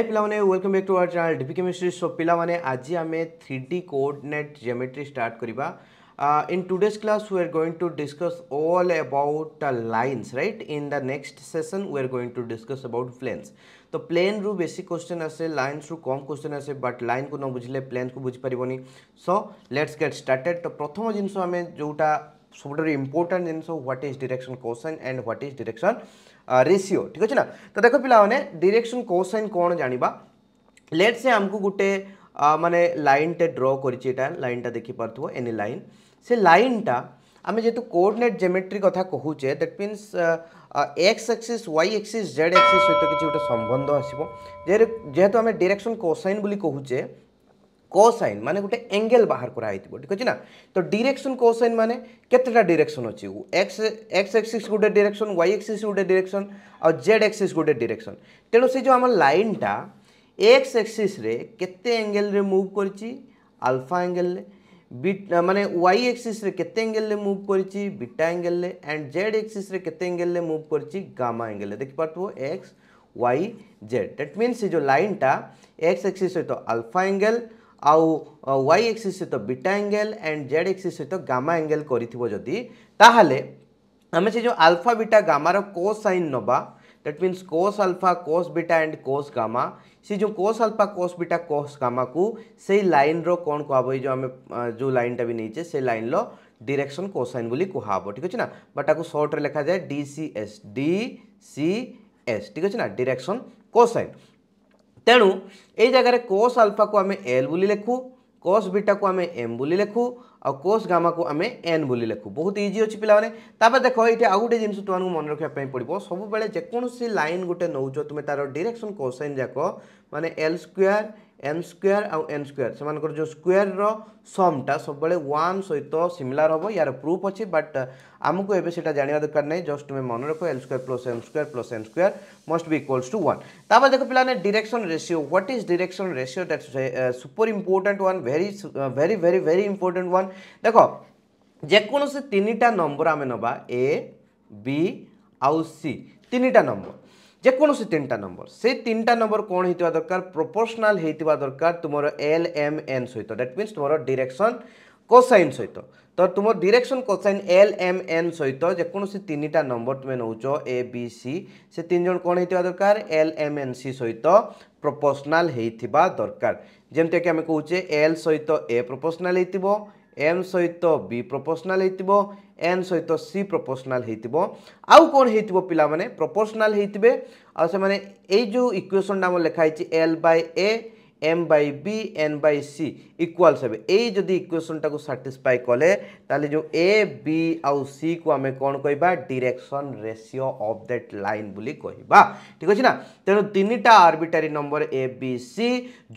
हाय पिलाने welcome back to our channel DP chemistry so पिलाने आज आम three D coordinate geometry start करवा in today's class we are going to discuss all about lines right in the next session we are going to discuss about planes तो plane रू basic question आसे lines रु कम question आसे but line को न बुझे प्लेन को बुझीपरि सो लेट्स गेट स्टार्टेड तो प्रथम जिनस जोटा सब इम्पोर्टाट जिन what is direction question and what is direction ratio ଠିକ୍ ଅଛି ନା ତ ଦେଖ ପିଲାମାନେ ଡିରେକ୍ସନ୍ କୋ ସାଇନ୍ କ'ଣ ଜାଣିବା ଲେଟ୍ ସେ ଆମକୁ ଗୋଟେ ମାନେ ଲାଇନ୍ଟେ ଡ୍ର କରିଛି ଏଇଟା ଲାଇନ୍ଟା ଦେଖିପାରୁଥିବ ଏନି ଲାଇନ୍ ସେ ଲାଇନ୍ଟା ଆମେ ଯେହେତୁ କୋର୍ଡିନେଟ୍ ଜେମେଟ୍ରି କଥା କହୁଛେ that means X axis Y axis Z axis সহ কিছু গোটে সম্বন্ধ আসব যেহেতু আমি ডিরেকশন কোসাইন বলে কুচে कोसाइन माने गोटे एंगल बाहर कराई थी ठीक अच्छे ना तो डीरेक्शन कोसाइन माने कतेटा डीरेक्शन अच्छे एक्स एक्स एक्सीस गोटे डीरेक्शन वाई एक्सीस गोटे डीरेक्शन और जेड एक्सीस गोटे डीरेक्शन तेणु से जो आम लाइनटा एक्स एक्सीस केंगेल मुव कर आलफा एंगेल मानने वाई एक्सीस केंगेल मुव कर beta angle and Z axis केंगेल मुव कर गामा एंगेल देखिपार X Y Z that means जो लाइन टा एक्स एक्सीस सहित आलफा एंगेल আউ ওয়াই এক্সিস সহিত beta angle and Z axis সহিত গামা আঙ্গেল করিথিব যদি তাহলে আমি সে যে আলফা বিটা গামার কোস সাইন নবা that means cos alpha cos beta and cos gamma সে যে cos alpha cos beta cos gamma কু সেই লাইনর কোণ কুহব এই যে আমি যে লাইনটা বি নেইছে সেই লাইনর ডিরেকশন কোসাইন বলে কুহব ঠিক আছে না বা তাকে সর্টরে লেখা যায় ডিসিএস ডিসিএস ঠিক আছে না ডিরেকশন কোসাইন ତେଣୁ ଏଇ ଜାଗାରେ କୋସ୍ ଆଲଫାକୁ ଆମେ ଏଲ୍ ବୋଲି ଲେଖୁ କୋସ୍ ବିଟାକୁ ଆମେ ଏମ୍ ବୋଲି ଲେଖୁ ଆଉ କୋସ୍ ଗାମାକୁ ଆମେ ଏନ୍ ବୋଲି ଲେଖୁ ବହୁତ ଇଜି ଅଛି ପିଲାମାନେ ତାପରେ ଦେଖ ଏଇଠି ଆଉ ଗୋଟେ ଜିନିଷ ତୁମମାନଙ୍କୁ ମନେ ରଖିବା ପାଇଁ ପଡ଼ିବ ସବୁବେଳେ ଯେକୌଣସି ଲାଇନ୍ ଗୋଟେ ନେଉଛ ତୁମେ ତାର ଡିରେକ୍ସନ୍ କୋସାଇନ୍ ଯାକ ମାନେ ଏଲ୍ ସ୍କୋୟାର୍ এন স্কোয়ার আউ এন স্কোয়ার সে যে স্কোয়ারর সমটা সবুলে ওয়ান সহিত সিমিলার হব ইয়ার প্রুফ অছি বট আমি এবে সেটা জাঁয়া দরকার নাই জস্ট তুমি মনে রখ L square plus N square plus N square must be equals to one তারপর দেখো পিলানে direction ratio what is direction ratio that's super important one very very very very important one দেখো যেকোনসি তিনটা নম্বর আমি নবা এ বি আউ সি তিনটা নম্বর যেকোনসি তিনটা নম্বর সেই তিনটা নম্বর কোণ হইতিবা দরকার প্রপোর্শনাল হইতিবা দরকার তোমার এল এম এন সহিত দ্যাট মিন্স তোমার ডিরেকশন কোসাইন সহিত তো তোমার direction cosine L M N সহিত যেকোনসি তিনটা নম্বর তুমি নৌছ এ বি সি সে তিনজন কোণ হইতিবা দরকার এল এম এন সি সহিত প্রপোর্শনাল হইতিবা দরকার যেমতিকি আমি কৌছে এল সহিত এ প্রপোর্শনাল হইতিব এম সহিত বি প্রপোর্শনাল হইতিব ଏନ୍ ସହିତ ସି ପ୍ରପୋର୍ସନାଲ୍ ହେଇଥିବ ଆଉ କ'ଣ ହେଇଥିବ ପିଲାମାନେ ପ୍ରପୋର୍ସନାଲ୍ ହେଇଥିବେ ଆଉ ସେମାନେ ଏଇ ଯେଉଁ ଇକ୍ୱେସନ୍ଟା ଆମର ଲେଖା ହେଇଛି L by A M by B N by C equals হবে এই যদি ইকুয়েসনটা সাটিসফাই কলে তাহলে যে এ বি আউ সি কু আমি কোণ কহবা direction ratio of that line বলি কহবা ঠিক আছে না তেমন তিনটা আর্বিটারি নম্বর এ বি সি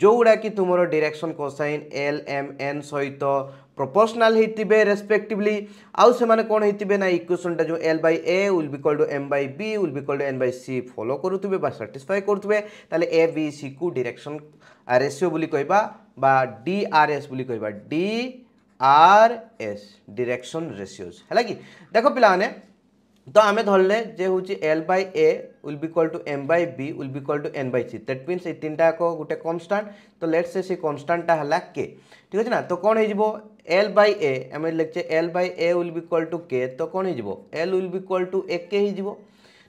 যেগুড়া কি তোমার direction cosine L M N সহিত प्रपोर्सनाल होते रेस्पेक्टिवली आउ से कौन होते ना इक्वेसनटा जो L by A will to M by B will be equal to N by C follow करुवे साटिसफाए करुवे ए बी सी को डायरेक्शन रेसीो बोली कहवा डी आर एस बोली कह आर एस डिरेक्शन रेसीोज है कि देख पे तो आम धरले जे हूँ L by A will be equal to m by b will be equal to n by c that means এই তিনটা যাক গোটে কনস্টান্ট তো লেটস সে সেই কনস্টান্টটা হলা কে ঠিক আছে না তো কোন হইব এল বাই এ আমি লিখছে L by A will be equal to K তো কোন হইব L will be equal to A K হইব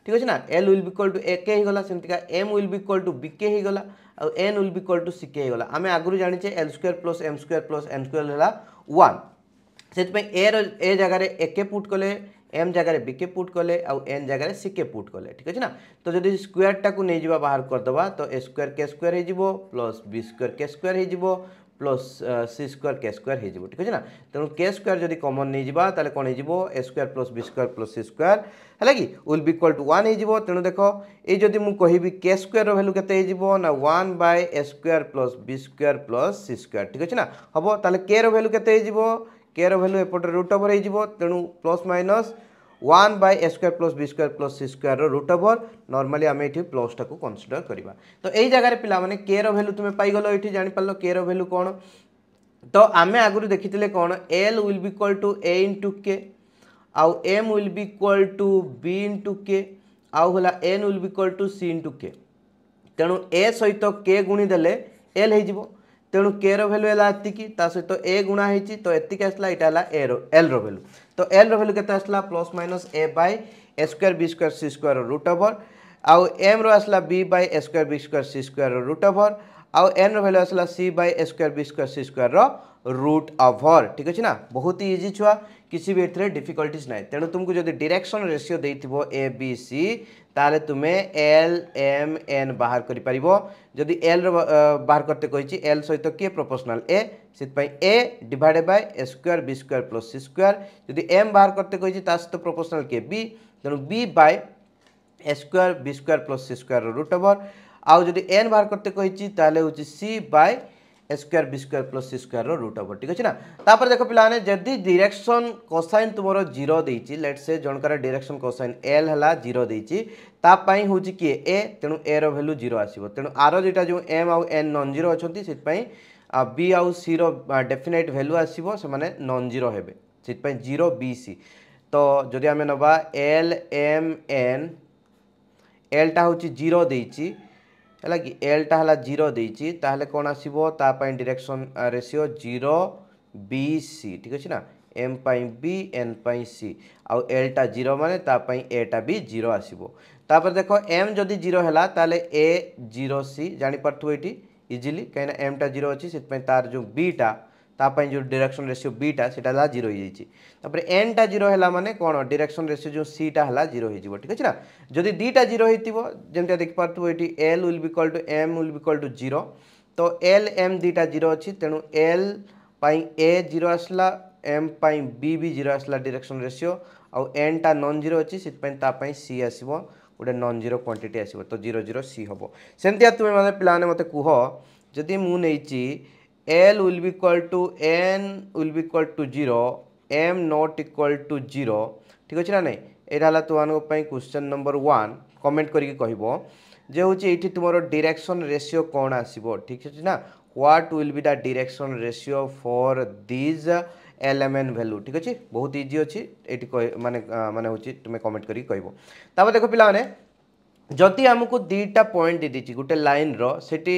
ঠিক আছে না L will be equal to A K হইগলা সেমতিকা M will be equal to B K হইগলা আর N will be equal to C K হইগলা আমি আগুরু জানিছে L square plus M square plus N square হলা ওয়ান ସେଥିପାଇଁ ଏର ଏ ଜାଗାରେ ଏକେ ପୁଟ୍ କଲେ एम जगार बिके पुट कले आउ एन जगार सीके पुट कले ठीक अच्छे ना तो जदि स्क्वयर टाक नहीं जा बाहर करदे तो ए स्क्वयर के स्क्वयर हो प्लस बी स्क्वयर के स्क्वयर हो प्लस सी स्क्वयर के स्क्वयर हो ठीक अच्छे ना तेणु के स्क्वयर जब कमन नहीं जाता कौन हो A square plus B square plus C square है कि will be equal to one हो तेणु देख ये जदि मुझे के स्क्वयर भैल्यू के ना one by A square plus B square plus C square ठीक अच्छे ना हम तेल के रैल्यू के কের ভ্যালু এপটে রুট ওভর হয়ে যাব তেণু plus minus one by A square plus B square plus C square root over normally আমি এটি প্লসটা কনসিডর করা তো এই জায়গায় পিলা মানে কের ভ্যালু তুমি পাইগল এটি জাঁপারল কের ভ্যালু কোণ তো আমি আগর দেখি কোণ L will be equal to A into K আউ M will be equal to B into K আউ হল N will be equal to C into K তেণু এ সহিত কে গুণিদেলে এল হয়ে ତେଣୁ କେର ଭ୍ୟାଲ୍ୟୁ ହେଲା ଏତିକି ତା ସହିତ ଏ ଗୁଣା ହେଇଛି ତ ଏତିକି ଆସିଲା ଏଇଟା ହେଲା ଏର ଏଲ୍ର ଭ୍ୟାଲ୍ୟୁ ତ ଏଲ୍ର ଭ୍ୟାଲ୍ୟୁ କେତେ ଆସିଲା plus minus A by A square B square C square root over ଆଉ ଏମ୍ର ଆସିଲା B by A square B square C square root over ଆଉ ଏନ୍ର ଭ୍ୟାଲ୍ୟୁ ଆସିଲା C by A square B square C ସ୍କୋୟାରର root over ଠିକ୍ ଅଛି ନା ବହୁତ ଇଜି ଛୁଆ किसी भी एथेर डिफिकल्टज ना तेणु तुमको जब डिरेक्शन रेसीो दे बी सी ताले तुम्हें एल एम एन बाहर कर जदि एल बाहर करते कही एल सहित किए प्रपोर्सनाल ए से A divided by A square B square plus C square जदि एम बाहर करते कही सहित प्रपोर्सनाल किए बी तेणु B by A square B square plus C square root over आउ जदि एन बाहर करते कही C by square B square plus C square root हम ठीक अच्छे ना तापर देख पे जदि डिरेक्शन कसाइन तुम जीरो लेट से जनकर डिरेक्शन कसाइन एल है जीरो हूँ किए ए तेणु ए रैल्यू जीरो आसो तेणु आर जो जो एम आउ एन नन जीरो अच्छा से बी आउ सी रेफिनेट भैल्यू आसो से non zero zero B C तो जदि आम नवा एल एम एन एलटा हूँ जीरो ହେଲା କି ଏଲ୍ଟା ହେଲା ଜିରୋ ଦେଇଛି ତାହେଲେ କ'ଣ ଆସିବ ତା ପାଇଁ direction ratio zero B C ଠିକ୍ ଅଛି ନା ଏମ୍ ପାଇଁ ବି ଏନ୍ ପାଇଁ ସି ଆଉ ଏଲ୍ଟା ଜିରୋ ମାନେ ତା ପାଇଁ ଏଟା ବି ଜିରୋ ଆସିବ ତାପରେ ଦେଖ ଏମ୍ ଯଦି ଜିରୋ ହେଲା ତାହେଲେ ଏ ଜିରୋ ସି ଜାଣିପାରୁଥିବ ଏଇଠି ଇଜିଲି କାହିଁକିନା ଏମ୍ଟା ଜିରୋ ଅଛି ସେଥିପାଇଁ ତାର ଯେଉଁ ବିଟା তা जो डायरेक्शन रेसीो बीटा से जीरो होपर एनटा जीरो है मैंने कौन डायरेक्शन रेसीो जो सीटा है जीरो हो ठीक अच्छे ना जदि दुईटा जीरो होमती देख पार्थ्व ये L will equal to M will equal to zero तो एल एम दुईटा जीरो अच्छी तेणु एल ए जीरो आसला एम बी भी जीरो आसला डायरेक्शन रेसीो आउ एनटा नन जीरो अच्छी से सी आसो गोटे नन जीरो क्वांटीटी आसो तो जीरो जीरो सी हम सेमती तुम मैंने पे मत कह जदि मुझे L will be equal to N will be equal to 0, M not equal to 0, ঠিক আছে না নাই এটা হল তোমাদের কোশ্চেন নম্বর ওয়ান কমেন্ট করি কহব যে হচ্ছে এইটি তোমার ডিরেকশন রেসিও কোণ আসব ঠিক আছে না what will be the direction ratio for these L M N value ঠিক আছে বহুত ইজি অছি এইটি মানে মানে হচ্ছে তুমি কমেন্ট করি কহব তারপর দেখো পিলা মানে যদি আমাকে দুইটা পয়েন্ট দিয়ে দিয়েছি গোটে লাইনর সেটি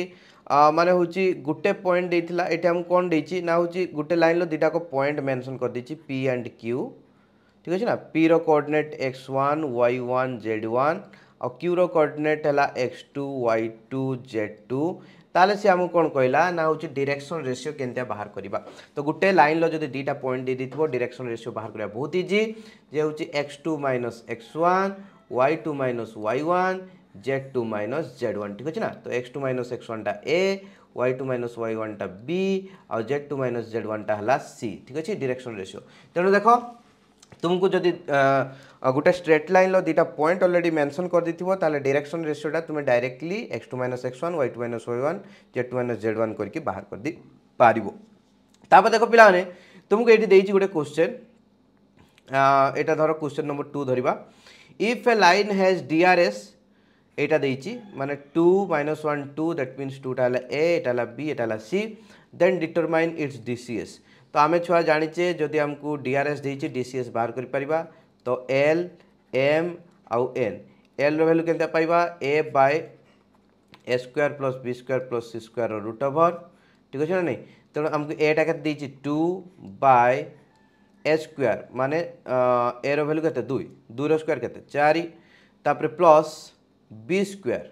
মানে হচ্ছে গোটে পয়েন্ট দিয়েছিল এটি আমি কম দিয়েছি না হচ্ছে গোটে লাইনর দুইটাক পয়েন্ট মেনশন করে দিয়েছি পি অ্যান্ড কিউ ঠিক আছে না পি র coordinate X one Y one Z one আর কিউ র কোঅর্ডিনেট হল X two Y two Z two তাহলে সে আমি কোণ কহিলা না হচ্ছে ডিরেকশন রেসিও কেমিয়া বাহার করা তো গোটে লাইনর যদি দুইটা পয়েন্ট দিয়ে দিয়ে ডিরেকশন রেসিও বাহার করা বহুত ইজি যে হচ্ছে X two minus x one Y two minus Y one Z two minus Z one ঠিক আছে না তো एक्स টু মাইনস এক্স ওয়ানটা A Y two minus Y ওয়ানটা বি আউ জেড টু মাইনস জেড ওয়ানটা হল সি ঠিক আছে ডিরেকশন রেসিও তেমন দেখ तुमको जदि गोटे स्ट्रेट लाइन दुटा पॉइंट अलरेडी मेनसन कर ताले डिरेक्शन रेसीोटा तुम directly X two minus x one Y two minus Y one Z two minus Z one करके बाहर कर दे पार देख पे तुमको ये गोटे क्वेश्चन यहाँ धर क्वेश्चन नंबर टू धरवा if A line has DRs এইটা দিয়েছি মানে two minus one two that means টুটা হল এ এটা হল বি এটা হল C then determine its DCs তো আমি ছুয়া জাঁচে যদি আমি ডিআরএস দিয়েছি ডিসিএস বাহার করে পারা তো এল এম আউ এন এল ভ্যালু কেমন পাইবা A by A square plus B square plus C square root over ठीक अच्छे ना नहीं तेणु आमको एटा के दे टू बाय ए स्क्वयर मान ए रैल्यू के दुई दुई स्क्वयर के चार plus B square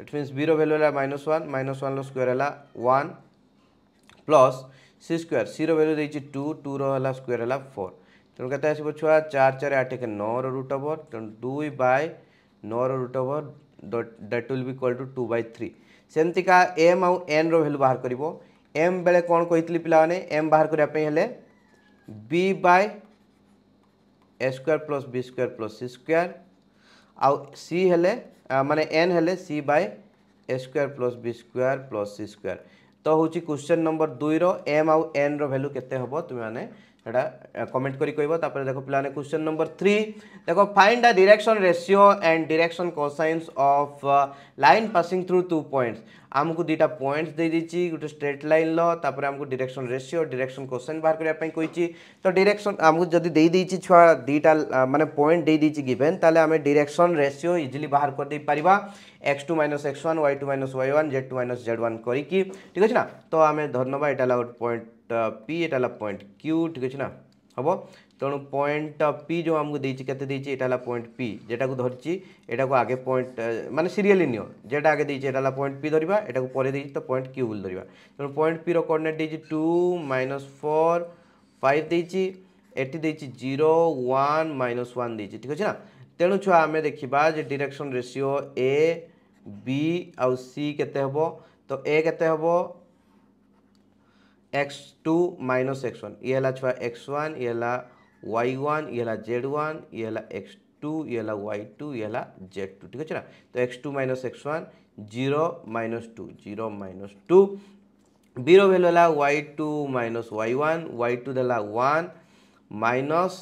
it mean B value है minus one minus one lo है one plus C c C value दे टू टू रहा रो है फोर हला तेणु आसो छुआ चार चार आठ एक नौ रुट ओवर तेनाली दुई बै नौ root over that will be equal to two by three सेमती का एम आउ एन रैल्यू बाहर कर एम बेले कौन कही पाने एम बाहर करने B by A square plus B square plus C square आउ सी हेले माने एन हेले C by A square plus B square plus C square तो हूँ क्वेश्चन नंबर दुईर एम आउ एन रैल्यू के तुम्हें मैंने এটা কমেন্ট করি কইব তারপরে দেখো প্ল্যানে কোশ্চেন নাম্বার 3 দেখো find a direction ratio and direction cosines of line passing through two points আমকু দিটা পয়েন্টস দে দিছি একটা স্ট্রেট লাইন ল তারপরে আমকু ডিরেকশন রেশিও ডিরেকশন কোসাইন বাহির করি কইছি তো ডিরেকশন আমকু যদি দে দিছি ছা দুইটা মানে পয়েন্ট দে দিছি গিভেন তালে আমি ডিরেকশন রেশিও ইজিলি বাহির করে দি পারিবা x2 - x1 y2 - y1 z2 - z1 করি কি ঠিক আছে না তো আমি ধন্যবাদ এটা আউট পয়েন্ট ପି ଏଇଟା ହେଲା ପଏଣ୍ଟ କ୍ୟୁ ଠିକ୍ ଅଛି ନା ହେବ ତେଣୁ ପଏଣ୍ଟ ପି ଯେଉଁ ଆମକୁ ଦେଇଛି କେତେ ଦେଇଛି ଏଇଟା ହେଲା ପଏଣ୍ଟ ପି যেটাକୁ ଧରିଛି এটাକୁ আগে পয়েন্ট মানে সিরিয়ালি নিও যেটা আগে দিয়েছি এটা হলো পয়েন্ট পি ধরিবা এটাକୁ পরে দিয়েছি তো পয়েন্ট কিউ বলে ধরিবা তেমন পয়েন্ট পির কোঅর্ডিনেট দিয়েছি টু মাইনস ফোর ফাইভ দিয়েছি এটি দিয়েছি জিরো ওয়ান মাইনস ওয়ান দিয়েছি ঠিক আছে না তেণু ছুয়া আমি দেখিবা যে ডিরেকশন রেসিও এ বি আউ সি কেতে হব তো এ কেতে হব X two minus x one ये छुआ एक्स वन ये वाई वन ये जेड वन ये एक्स टू ये वाई टू ये जेड टू ठीक अच्छे ना तो X two minus x one zero minus two zero minus two बीरो भैल्यू है Y two minus Y one Y two दे वन माइनस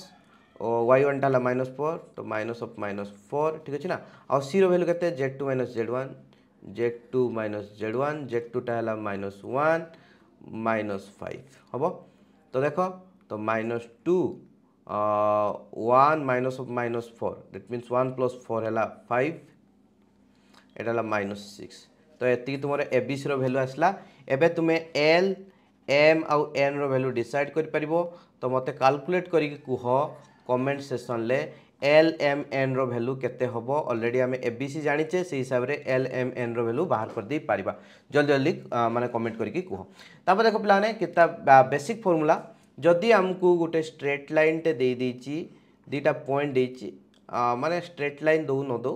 वाई वन टाला माइनस फोर तो माइनस अफ माइनस फोर ठीक अच्छे ना आउ सी भैल्यू के Z two minus Z one Z two minus Z one Z two है minus one minus five হব তো দেখ তো minus two one minus of minus four that means one plus four হল ফাইভ এটা হল minus six তো এটি তোমার এবিসির ভ্যালু আসলা এবে তুমি এল এম আউ এন র ভ্যালু ডিসাইড করে পারিব তো মতে ক্যালকুলেট করি কুহ কমেন্ট সেশনলে এল এম এন র ভ্যালু কেতে হব অলরেডি আমি এ বি সি জাঁচে সেই হিসাবে এল এম এন র ভ্যালু বাহার করে দিয়ে পারা জলদি জলদি মানে কমেন্ট করি কুহ তারপর দেখ পিলানে কেতা বেসিক ফর্মুলা যদি আমি গোটে স্ট্রেট লাইনটে দিয়েছি দুইটা পয়েন্ট দিয়েছি মানে স্ট্রেট লাইন দৌ ন দৌ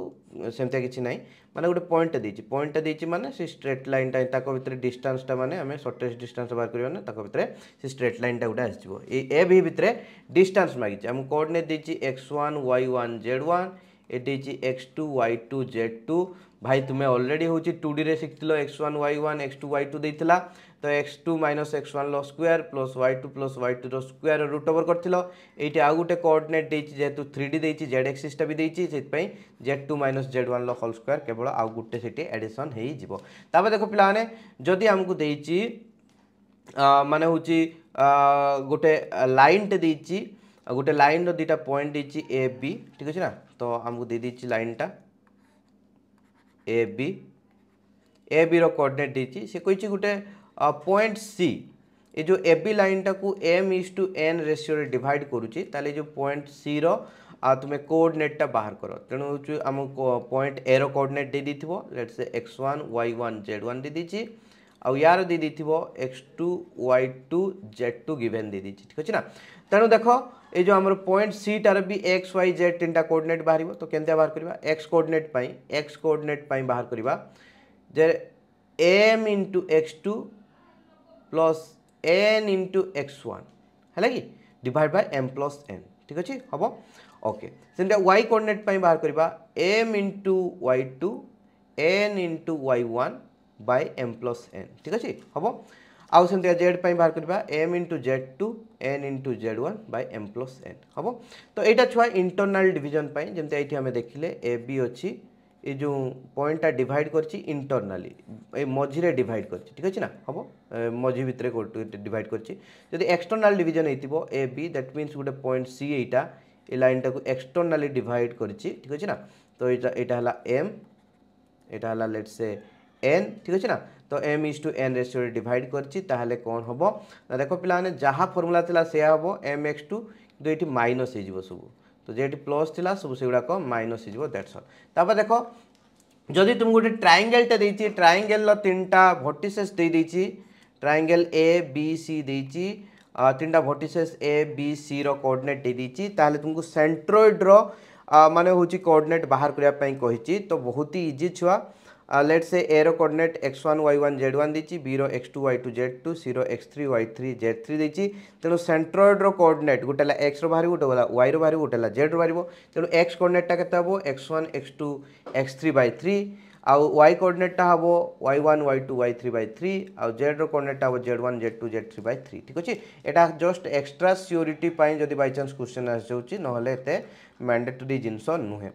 সেমিয়া কিছু নাই ମାନେ ଗୋଟେ ପଏଣ୍ଟ ଦେଇଛି ପଏଣ୍ଟ ଦେଇଛି ମାନେ ସେ ଷ୍ଟ୍ରେଟ୍ ଲାଇନ୍ଟା ତାଙ୍କ ଭିତରେ ଡିଷ୍ଟାନ୍ସଟା ମାନେ ଆମେ ସର୍ଟେଜ୍ ଡିଷ୍ଟାନ୍ସ ବାହାର କରିବା ମାନେ ତାଙ୍କ ଭିତରେ ସେ ଷ୍ଟ୍ରେଟ୍ ଲାଇନ୍ଟା ଗୋଟେ ଆସିଯିବ ଏ ଏ ବି ଭିତରେ ଡିଷ୍ଟାନ୍ସ ମାଗିଛି ଆମକୁ କୋର୍ଡ଼ିନେଟ୍ ଦେଇଛି X one Y one Z one ଏ ଦେଇଛି X two Y two Z two ভাই তুমি অলরেডি হচ্ছে টু ডিরে শিখিল X one Y one X two Y two দিয়েছিল তো X two minus x one র square plus Y two plus Y two র স্কোয়ার রুট ওভর করছিল এইটি আউ গোটে কোঅর্ডিনেট দিয়েছি যেহেতু থ্রি ডি দিয়েছি জেড এক্সিসটা বি দিয়েছি সেইপাই Z two minus z one র হোল স্কোয়ার কেবল আউ গোটে সেটি এডিসন হয়ে যাব তারপরে দেখো পিলানে যদি আমাকে দিয়েছি মানে হচ্ছে গোটে লাইনটে দিয়েছি গোটে লাইনর দুইটা পয়েন্ট দিয়েছি এ বি ঠিক আছে না তো আমাকে দিয়ে দিয়েছি লাইনটা ए बी ए बी रो कोऑर्डिनेट देछि से कहि गुटे पॉइंट सी ए जो ए बी लाइन टाक M is two N ratio divide करुच्ची जो पॉइंट सी रो तुम कोअर्डनेटा बाहर कर तेणु आम पॉइंट ए रोअर्डनेट दे let's X one Y one Z one देदी यार दे X two Y two Z two given दे ठीक अच्छे ना तेणु देख ये जो आम पॉइंट सीटार भी एक्स वाई जेड तीन टा कोर्डनेट बाहर तो केमती बाहर करवा एक्स कोर्डनेट एक्स कोर्डनेट बाहर करवा जे M into X two plus N into X one है कि divided by M plus N ठीक अच्छे हम ओके सेमती वाई कोर्डनेट बाहर करवा M into Y two N into Y one by M plus N ठीक अच्छे हम आउ से जेड बाहर करवा M into Z two N into Z one by M plus N हम तो यहाँ छुआ इंटरनाल डिजन जमी ये देखिले ए बी अच्छी ये जो पॉइंटा डिवाइड कर इंटरनाली मझीरे डिवाइड कर ठीक अच्छे ना हम मझी भितर डिवाइड कर एक्सटर्नाल डिजन हो बी दैट मीनस गोटे पॉइंट सी यहाँ ये लाइन टाक एक्सटर्नाली डिड कर ठीक अच्छे ना तो यहाँ है एम यहाँ है लेट्स से এন ঠিক আছে না তো এম ইজ টু এন রেসিওরে ডিভাইড করছি তাহলে কোণ হব না দেখো পিলানে যাহা ফর্মুলা লা সেয়া হব এম এক্স টু কিন্তু এটি মাইনস হয়ে সবু তো যেটি প্লস লা সবু সেগুড়াক মাইনস হয়ে দ্যাটস অল তারপর দেখো যদি তুমি গোটে ট্রায়াঙ্গেলটা দিয়েছি ট্রায়াঙ্গেলর তিনটা ভর্টিসেস দিয়ে দিয়েছি ট্রায়াঙ্গেল এ বি সি দিয়েছি তিনটা ভর্টিসেস এ বি সি র কোঅর্ডিনেট দিয়ে দিয়েছি তাহলে তুমি সেন্ট্রয়েডর মানে হচ্ছে কোঅর্ডিনেট বাহার করা কহিছি তো বহুত ইজি ছুয়া let say a coordinate x one Y one Z one देती बीर x two Y two Z two सीरो x three y three z three देती तेणु सेट्रोइड्र कोर्डिनेट गोटे एक्स बाहर गोटे वाई बाहर गोटे जेड्र बाहर तेणु एक्स कोर्डिनेटा के x one x two x three by three आउ वाई कोर्डिनेटा हम y one Y two y three by three आउ जेड्र कोर्डिनेटा हम z one Z two z three by three ठीक अच्छे यहाँ जस्ट एक्सट्रा सियोरीटी जब बै चान्स क्वेश्चन आस जाऊँ ना मैंडेटरी जिनस नुहे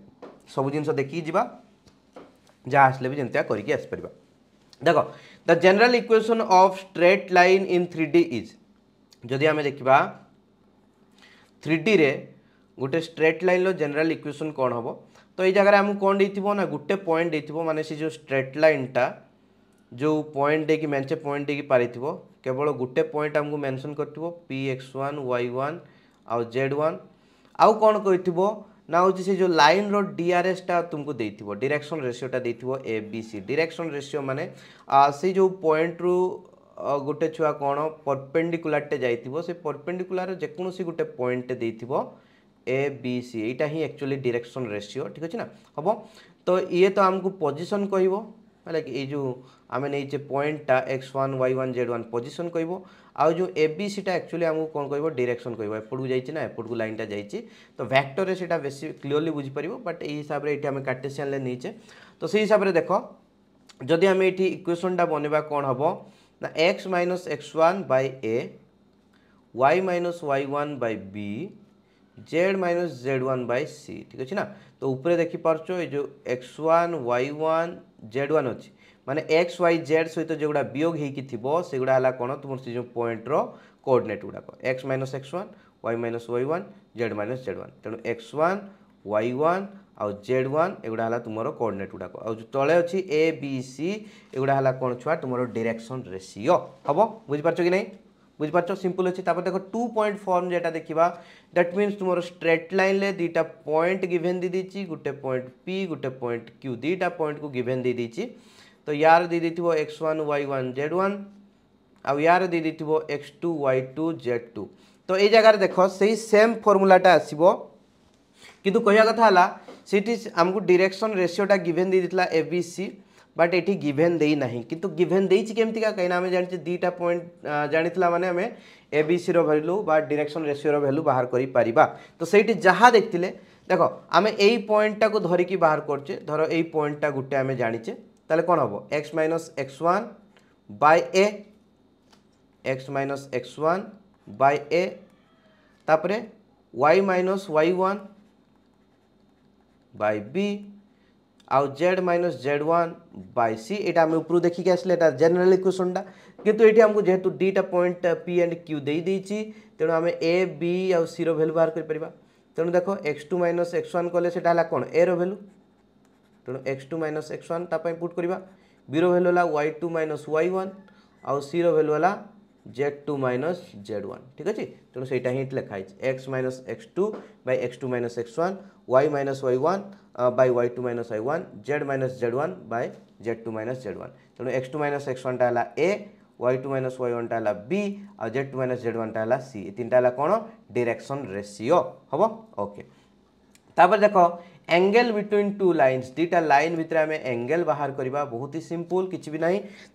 सब जिन देखा जहाँ आसले भी जमी करके देख the general equation of straight line in three D is जदि आम देखा थ्री डी गोटे स्ट्रेट लाइन रो जेनेल इक्वेसन कौन हम तो ये जगह आमको कौन देव ना गोटे पॉइंट दे थो मैंने जो स्ट्रेट लाइनटा जो पॉइंट दे मेचे पॉइंट दे पारि केवल गोटे पॉइंट आमको मेनसन कर P x y one Z one आउ कौन कर ना हूँ से जो लाइन रिआरएसटा तुमको देव डिरेक्शनल रेसीोटा देव a B c directional ratio मैंने से जो पॉइंट रु गोटे छुआ कौन परपेडिकुलारटे जाइए से जेकोसी गोटे पॉइंटटे देव ए बी सी यटा ही एक्चुअली डिरेक्शन रेसीो ठीक अच्छे ना हम तो ये तो आमको पोजिशन कह है कि ये आम नहीं पॉइंटा x one Y one Z one position कह आउ जो एबीसीटा एक्चुअली आमको कौन कह डिरेक्शन कहपटू जाइना एपटू लाइन टा जाइए तो भैक्टर से बेसी क्लीअरली बुझीपर बट ये हिसाब से ये आम नहींचे तो से हिसाब से देख जदि आम ये इक्वेसनटा बनवा कौन हम ना x minus x one by a y minus Y one by b z minus Z one by c ठीक अच्छे ना तो उपरे देखिपार जो x one Y one Z one अच्छी ମାନେ ଏକ୍ସ ୱାଇ ଜେଡ୍ ସହିତ ଯେଉଁଗୁଡ଼ା ବିୟୋଗ ହେଇକି ଥିବ ସେଗୁଡ଼ା ହେଲା କ'ଣ ତୁମର ସେ ଯେଉଁ ପଏଣ୍ଟର କୋର୍ଡ଼ିନେଟ୍ ଗୁଡ଼ାକ x minus x one y minus y one z minus z one ତେଣୁ ଏକ୍ସ ୱାନ୍ ୱାଇ ୱାନ୍ ଆଉ ଜେଡ୍ ୱାନ୍ ଏଗୁଡ଼ା ହେଲା ତୁମର କୋର୍ଡ଼ିନେଟ୍ ଗୁଡ଼ାକ ଆଉ ଯେଉଁ ତଳେ ଅଛି ଏ ବି ସି ଏଗୁଡ଼ା ହେଲା କ'ଣ ଛୁଆ ତୁମର ଡିରେକ୍ସନ୍ ରେସିଓ ହେବ ବୁଝିପାରୁଛ କି ନାହିଁ বুঝিপারছ সিম্পল অছি তারপর দেখো টু পয়েন্ট ফর্ম যেটা দেখিবা দ্যাট মিন্স তোমার স্ট্রেট লাইনলে দুইটা পয়েন্ট গিভেন দিয়ে দিয়েছি গোটে পয়েন্ট পি গোটে পয়েন্ট কিউ দুইটা পয়েন্টকে গিভেন দিয়ে দিয়েছি तो यार दी ଦେଇଥିବ x1 y1 z1 ଆଉ ୟାର ଦେଇ ଦେଇଥିବ x2 y2 z2 ତ ଏଇ ଜାଗାରେ ଦେଖ ସେଇ ସେମ୍ ଫର୍ମୁଲାଟା ଆସିବ କିନ୍ତୁ କହିବା କଥା ହେଲା ସେଇଠି ଆମକୁ ଡିରେକ୍ସନ୍ ରେସିଓଟା ଗିଭେନ୍ ଦେଇଦେଇଥିଲା ଏ ବି ସି ବଟ୍ ଏଠି ଗିଭେନ୍ ଦେଇନାହିଁ କିନ୍ତୁ ଗିଭେନ୍ ଦେଇଛି କେମିତିକା କାହିଁକିନା ଆମେ ଜାଣିଛେ ଦୁଇଟା ପଏଣ୍ଟ ଜାଣିଥିଲା ମାନେ ଆମେ ଏ ବି ସିର ଭ୍ୟାଲୁ ବା ଡିରେକ୍ସନ୍ ରେସିଓର ଭ୍ୟାଲୁ ବାହାର କରିପାରିବା ତ ସେଇଠି ଯାହା ଦେଖିଥିଲେ ଦେଖ ଆମେ ଏଇ ପଏଣ୍ଟଟାକୁ ଧରିକି ବାହାର କରୁଛେ ଧର ଏଇ ପଏଣ୍ଟଟା ଗୋଟେ ଆମେ ଜାଣିଛେ तेल कौन हम x minus x one by x minus x one बेपर y minus Y one b आउ z minus Z one c ये उपरू देखिक आसा जेनेल इक्वेसनटा कितु ये आमको जेहतु दुटा पॉइंट पी एंड क्यू दे देदेगी तेणु आम ए बी आउ सी रैल्यू बाहर करेणु देख x two minus x one कले कौन ए रैल्यू ତେଣୁ x two minus x one ତା ପାଇଁ ପୁଟ୍ କରିବା ବିର ଭ୍ୟାଲୁ ହେଲା y two minus y one ଆଉ ସିର ଭ୍ୟାଲୁ ହେଲା z two minus z one ঠিক আছে তেমন সেইটা হি লেখা হয়েছে x minus x two by x two minus x one y minus Y one by y two minus Y one z minus z one by z two minus z one তেমন x two minus x ওয়ানটা হল a Y two minus Y ওয়ানটা হল b আর z two minus Z ওয়ানটা হল C এই তিনটা হল কোণ ডিরেকশন রেসিও হব ওকে তাপরে দেখ एंगल बिटवीन टू लाइन्स दुटा लाइन भितर आम एंगल बाहर करवा बहुत ही सिंपल किसी भी ना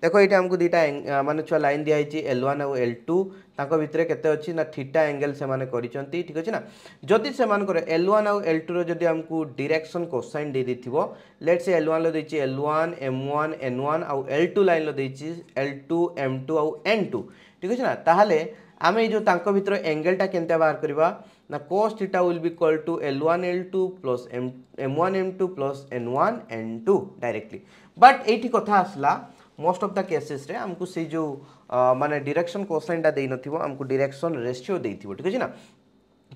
देख ये आमको दुटा मानने छुआ लाइन दिखाई एल ओन आउ एल टू ତାଙ୍କ ଭିତରେ କେତେ ଅଛି ନା ଥିଟା ଆଙ୍ଗେଲ୍ ସେମାନେ କରିଛନ୍ତି ଠିକ୍ ଅଛି ନା ଯଦି ସେମାନଙ୍କର ଏଲ୍ ୱାନ୍ ଆଉ ଏଲ୍ ଟୁର ଯଦି ଆମକୁ ଡିରେକ୍ସନ୍ କୋସାଇନ୍ ଦେଇଦେଇଥିବ ଲେଟ୍ ସେ ଏଲ୍ ୱାନ୍ର ଦେଇଛି l one m one n one ଆଉ ଏଲ୍ ଟୁ ଲାଇନ୍ର ଦେଇଛି ଏଲ୍ ଟୁ ଏମ୍ ଟୁ ଆଉ ଏନ୍ ଟୁ ଠିକ୍ ଅଛି ନା ତାହେଲେ ଆମେ ଏଇ ଯେଉଁ ତାଙ୍କ ଭିତର ଆଙ୍ଗେଲ୍ଟା କେମିତିଆ ବାହାର କରିବା Now cos theta will be equal to L1 L2 plus M, M1 M2 plus N1 N2 directly. But एठी कथा आसला मोस्ट ऑफ द केसेस रे हमको से जो माने डायरेक्शन कोसाइन टा देई नथिबो हमको डायरेक्शन रेशियो देइथिबो ठीक अछि ना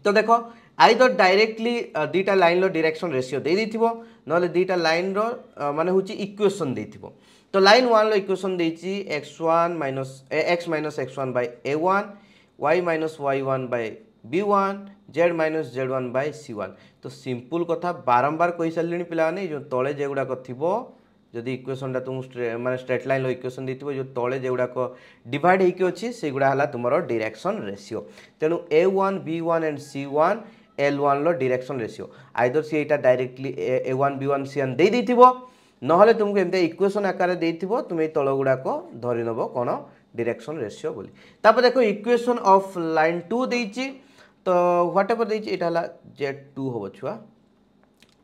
तो देखो আইদর ডাইরেক্টলি দুইটা লাইনর ডিরেকশন রেসিও দিয়ে দিয়েছিল নহলে দুইটা লাইনর মানে হচ্ছে ইকুয়েসন দিয়েছিল তো লাইন ওয়ানর ইকুয়েসন দিয়েছি x one minus x minus x one by a one y minus Y one by b one z minus z one by c one ତ ସିମ୍ପୁଲ୍ କଥା ବାରମ୍ବାର କହିସାରିଲିଣି ପିଲାମାନେ ଯେଉଁ ତଳେ ଯେଗୁଡ଼ାକ ଥିବ ଯଦି ଇକ୍ୱେସନ୍ଟା ତୁମକୁ ମାନେ ଷ୍ଟ୍ରେଟ୍ ଲାଇନ୍ର ଇକ୍ୱେସନ୍ ଦେଇଥିବ ଯେଉଁ ତଳେ ଯେଗୁଡ଼ାକ ଡିଭାଇଡ୍ ହେଇକି ଅଛି ସେଗୁଡ଼ା ହେଲା ତୁମର ଡିରେକ୍ସନ୍ ରେସିଓ ତେଣୁ ଏ one b one and c one L ୱାନ୍ର ଡିରେକ୍ସନ୍ ରେସିଓ ଆଇଦର ସିଏ ଏଇଟା directly a one b one c one ଦେଇଦେଇଥିବ ନହେଲେ ତୁମକୁ ଏମିତି ଇକ୍ୱେସନ୍ ଆକାରରେ ଦେଇଥିବ ତୁମେ ଏଇ ତଳ ଗୁଡ଼ାକ ଧରିନେବ କ'ଣ ଡିରେକ୍ସନ୍ ରେସିଓ ବୋଲି ତାପରେ ଦେଖ ଇକ୍ୱେସନ୍ ଅଫ୍ ଲାଇନ୍ ଟୁ ଦେଇଛି ତ ହ୍ୱାଟ୍ ଏଭର୍ ଦେଇଛି ଏଇଟା ହେଲା ଜେଡ୍ ଟୁ ହେବ ଛୁଆ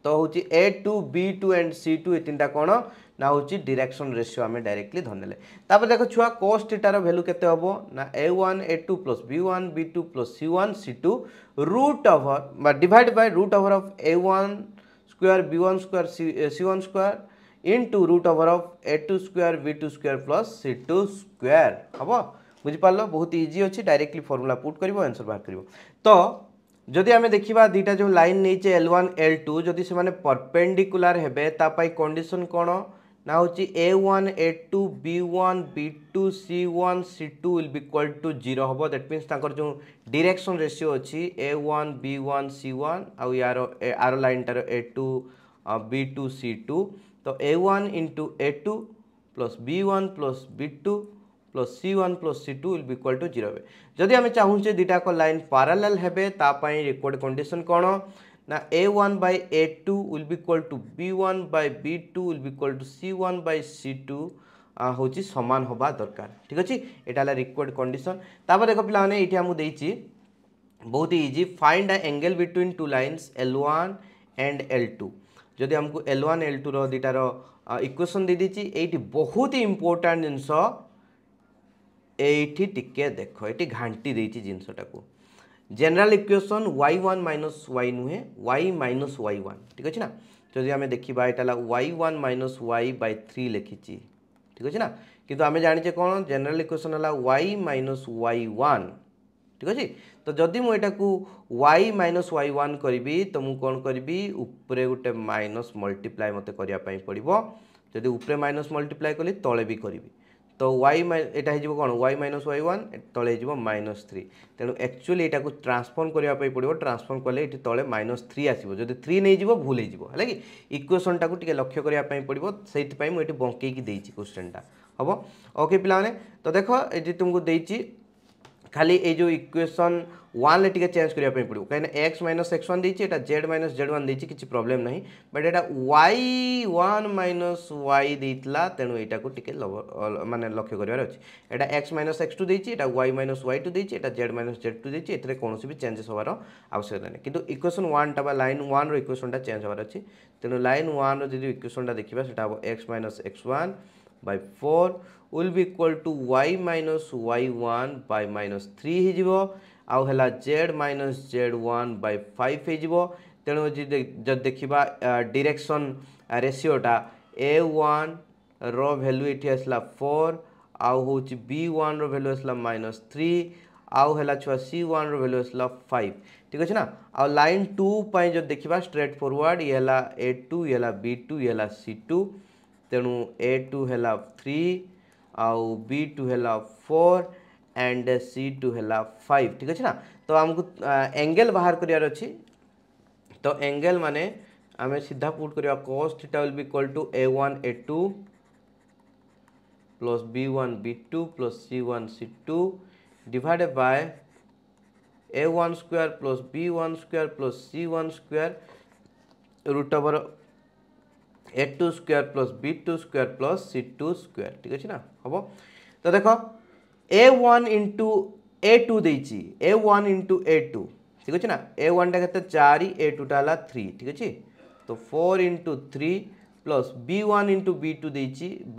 ତ ହେଉଛି a two b two and c two a ତିନିଟା କ'ଣ ନା ହେଉଛି ଡିରେକ୍ସନ୍ ରେସିଓ ଆମେ ଡାଇରେକ୍ଟଲି ଧରିନେଲେ ତାପରେ ଦେଖ ଛୁଆ କୋଷ୍ଟ ଏଟାର ଭ୍ୟାଲୁ କେତେ ହେବ ନା a one A two plus b one B two plus c one C two root over ବା divide by root over of a one square b one square c one square into root over of a two square B two square plus c two square ହେବ ବୁঝিপারল বহুত easy অছি directly formula put করব answer বাহার করব तो যদি আমি দেখিবা দুইটা যে লাইন নেইছে এল ওয়ান এল টু যদি সে পরপেন্ডিকুলার হবে তাপাই কন্ডিশন কোণ না হচ্ছে a one A two B one b two c one c two will be equal to zero হব দ্যাট মিন্স তাঁর যে ডিরেকশন রেসিও অছি a one B one C one আর আর লাইনটার a two B two C two তো a one into a two plus b one plus b two plus c one plus c two will equal to zero जदि आम चाहूचे दुईटाक line parallel है रेकर्ड condition कौन ना a one by a two will equal to B one by b two will to c one by c two हूँ सामान हवा दरकार ठीक अच्छे यहाँ रिक्वर्ड कंडीशन तापर देख पाने ये आमको बहुत ही easy find a angle between two lines L one and L two जदि आमको एल ओन एल टूर दुटार इक्वेसन दे बहुत ही इम्पोर्टाट जिनस यही टी देख ये घाटी दे जिनसटा को general equation y one minus y नुहे वाई माइनस वाई ओन ठीक अच्छे ना जो आम देखा ये y one minus y by three लिखी ठीक अच्छे ना कि आम जाचे कौन जेनेल इक्वेसन है वाई माइनस वाई ओन ठीक अच्छे तो जदि मुझे वाई माइनस वाई वन करी तो मुझे कौन करी उपरे गोटे माइनस मल्टीप्लाए मत करने पड़ जदि माइनस मल्टीप्लाए कली तले भी करी তো ওয়াই এটা হয়ে কোণ ওয়াই মাইনস ওয়াই ওয়ান তলে হয়ে মাইনস থ্রি তেমন একচুয়ালি এটা ট্রান্সফর্ম করা পড়ব ট্রান্সফর্ম কলে এটি তলে মাইনস থ্রি আসব যদি থ্রি নিয়ে যাব ভুল হয়ে যাব হলে কি ইকুয়েসনটা টিকি লক্ষ্য করা পড়ব সেইপাই মু এটি বঙ্কাইকি দিয়েছি কোশ্চেনটা হব ওকে পিলা মানে তো দেখ এটি তুমি খালি এই যে ইকুয়েসন ওয়ান টিকে চেঞ্জ করা পড়ব কিনা এক্স মাইনস এক্স ওয়ান দিয়েছি এটা জেড মাইনস জেড ওয়ান দিয়েছি কিছু প্রোবলেম না বট এটা ওয়াই ওয়ান মাইনস ওয়াই দিয়েছিলা তেমন এইটা টিকে মানে লক্ষ্য করবার অছে এটা এক্স মাইনস এক্স টু দিয়েছি এটা ওয়াই মাইনস ওয়াই টু দিয়েছি এটা জেড মাইনস জেড টু দিয়েছি এতে কোণী বি চেঞ্জেস হবার আবশ্যকতা নেই কিন্তু ইকুয়েসন ওয়ানটা বা লাইন ওয়ানর ইকুয়েসনটা চেঞ্জ হবার অছে তেমন লাইন ওয়ানর যদি ইকুয়েসনটা দেখা সেটা হব x minus x one by four will be equal to y minus Y one by minus three হয়ে आउ z minus Z one by five हो तेणु जब देखा डिरेक्शन रेसीोटा ए वन रैल्यू ये आसला फोर आउ हूँ बी वन रैल्यू आसला माइनस थ्री आउ छुआ सी ओन रैल्यू आसला फाइव ठीक अच्छे ना आउ लाइन टू पर जब देखा स्ट्रेट फरवर्ड ये है ए टू ये बी टू ये सी टू तेणु ए टू है थ्री आउ बी टू है फोर एंड सी टू है फाइव ठीक अच्छे ना तो आमको एंगेल बाहर करार अच्छे तो एंगेल मान आम सीधा पुट कर cos theta will be equal to A one A two plus B one B two plus C one C two divided by a one square plus B one square plus C one square root over a two square plus b two square plus c two square ठीक अच्छे ना हम तो देखो a one into a two दे a one into a two ठीक अच्छे ना ए वन टा के चार ए टू टा है थ्री ठीक अच्छे तो four into three plus B one into b two दे